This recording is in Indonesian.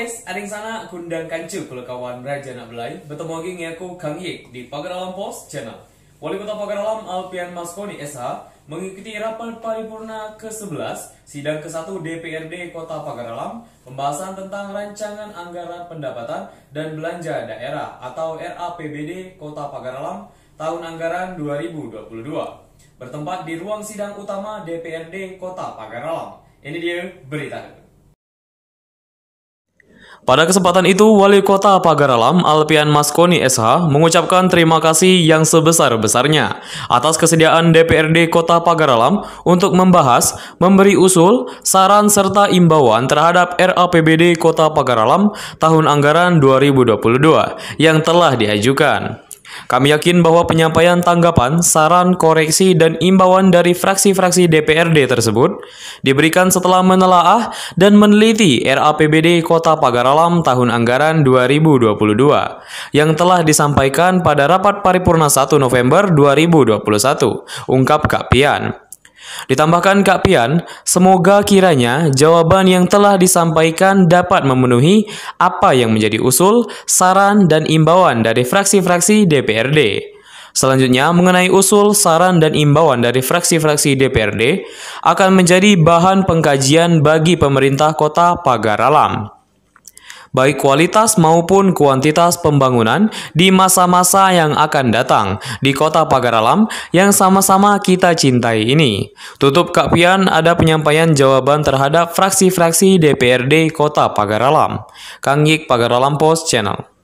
guys, ada yang sana kundang kancu kalau kawan raja nak belai. Bertemu lagi ngaku Kang Yek di Pagar Alam Post Channel. Wali Kota Pagar Alam Alpian Maskoni SH mengikuti rapat paripurna ke-11 sidang ke-1 DPRD Kota Pagar Alam pembahasan tentang rancangan anggaran pendapatan dan belanja daerah atau RAPBD Kota Pagar Alam tahun anggaran 2022 bertempat di ruang sidang utama DPRD Kota Pagar Alam. Ini dia berita. Pada kesempatan itu, Wali Kota Pagaralam Alpian Maskoni SH mengucapkan terima kasih yang sebesar-besarnya atas kesediaan DPRD Kota Pagaralam untuk membahas, memberi usul, saran serta imbauan terhadap RAPBD Kota Pagaralam tahun anggaran 2022 yang telah diajukan. Kami yakin bahwa penyampaian tanggapan, saran, koreksi, dan imbauan dari fraksi-fraksi DPRD tersebut diberikan setelah menelaah dan meneliti RAPBD Kota Pagaralam tahun anggaran 2022 yang telah disampaikan pada rapat paripurna 1 November 2021, ungkap Kak Pian. Ditambahkan Kak Pian, semoga kiranya jawaban yang telah disampaikan dapat memenuhi apa yang menjadi usul, saran, dan imbauan dari fraksi-fraksi DPRD. Selanjutnya, mengenai usul, saran, dan imbauan dari fraksi-fraksi DPRD akan menjadi bahan pengkajian bagi pemerintah kota Pagar Alam baik kualitas maupun kuantitas pembangunan di masa-masa yang akan datang di kota Pagar Alam yang sama-sama kita cintai ini. Tutup Kak Pian ada penyampaian jawaban terhadap fraksi-fraksi DPRD Kota Pagar Alam. Kanggik Yik Alam Post Channel.